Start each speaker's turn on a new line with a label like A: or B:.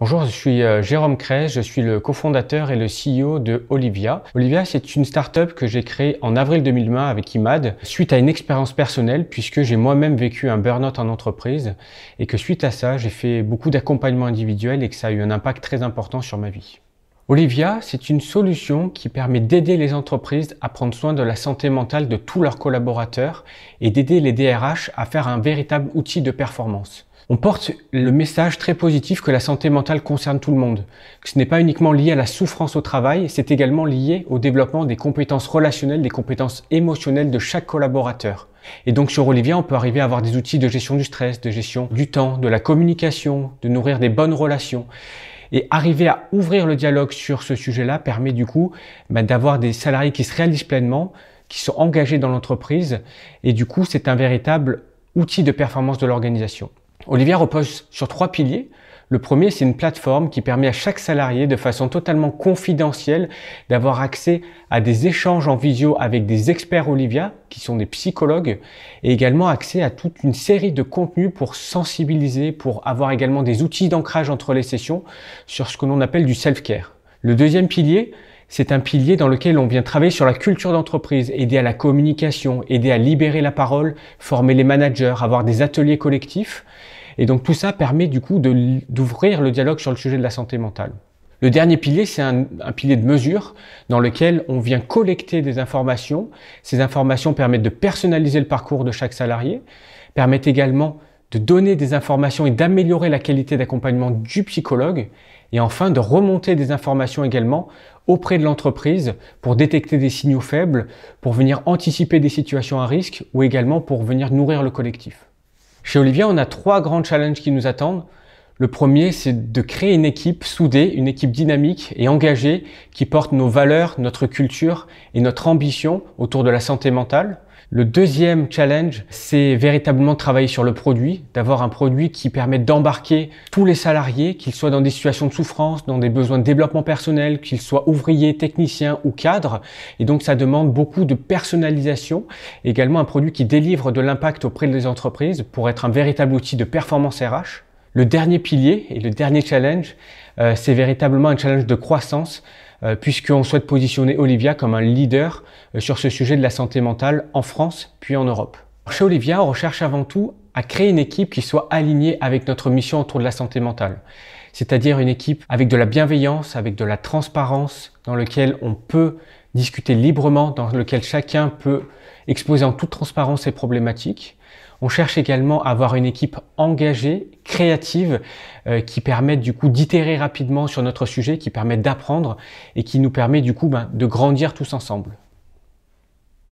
A: Bonjour, je suis euh, Jérôme Kress, je suis le cofondateur et le CEO de Olivia. Olivia, c'est une startup que j'ai créée en avril 2020 avec IMAD suite à une expérience personnelle puisque j'ai moi-même vécu un burn-out en entreprise et que suite à ça, j'ai fait beaucoup d'accompagnement individuel et que ça a eu un impact très important sur ma vie. Olivia, c'est une solution qui permet d'aider les entreprises à prendre soin de la santé mentale de tous leurs collaborateurs et d'aider les DRH à faire un véritable outil de performance on porte le message très positif que la santé mentale concerne tout le monde, que ce n'est pas uniquement lié à la souffrance au travail, c'est également lié au développement des compétences relationnelles, des compétences émotionnelles de chaque collaborateur. Et donc sur Olivia, on peut arriver à avoir des outils de gestion du stress, de gestion du temps, de la communication, de nourrir des bonnes relations. Et arriver à ouvrir le dialogue sur ce sujet-là permet du coup bah, d'avoir des salariés qui se réalisent pleinement, qui sont engagés dans l'entreprise. Et du coup, c'est un véritable outil de performance de l'organisation. Olivia repose sur trois piliers. Le premier, c'est une plateforme qui permet à chaque salarié de façon totalement confidentielle d'avoir accès à des échanges en visio avec des experts Olivia, qui sont des psychologues, et également accès à toute une série de contenus pour sensibiliser, pour avoir également des outils d'ancrage entre les sessions sur ce que l'on appelle du self-care. Le deuxième pilier, c'est un pilier dans lequel on vient travailler sur la culture d'entreprise, aider à la communication, aider à libérer la parole, former les managers, avoir des ateliers collectifs. Et donc tout ça permet du coup d'ouvrir le dialogue sur le sujet de la santé mentale. Le dernier pilier, c'est un, pilier de mesure dans lequel on vient collecter des informations. Ces informations permettent de personnaliser le parcours de chaque salarié, permettent également de donner des informations et d'améliorer la qualité d'accompagnement du psychologue, et enfin de remonter des informations également auprès de l'entreprise pour détecter des signaux faibles, pour venir anticiper des situations à risque ou également pour venir nourrir le collectif. Chez Olivier, on a trois grands challenges qui nous attendent. Le premier, c'est de créer une équipe soudée, une équipe dynamique et engagée qui porte nos valeurs, notre culture et notre ambition autour de la santé mentale. Le deuxième challenge, c'est véritablement travailler sur le produit, d'avoir un produit qui permet d'embarquer tous les salariés, qu'ils soient dans des situations de souffrance, dans des besoins de développement personnel, qu'ils soient ouvriers, techniciens ou cadres. Et donc ça demande beaucoup de personnalisation, également un produit qui délivre de l'impact auprès des entreprises pour être un véritable outil de performance RH. Le dernier pilier et le dernier challenge, euh, c'est véritablement un challenge de croissance euh, puisqu'on souhaite positionner Olivia comme un leader euh, sur ce sujet de la santé mentale en France puis en Europe. Chez Olivia, on recherche avant tout à créer une équipe qui soit alignée avec notre mission autour de la santé mentale. C'est-à-dire une équipe avec de la bienveillance, avec de la transparence, dans laquelle on peut discuter librement, dans lequel chacun peut exposer en toute transparence ses problématiques, on cherche également à avoir une équipe engagée, créative, euh, qui permette du coup d'itérer rapidement sur notre sujet, qui permette d'apprendre et qui nous permet du coup ben, de grandir tous ensemble.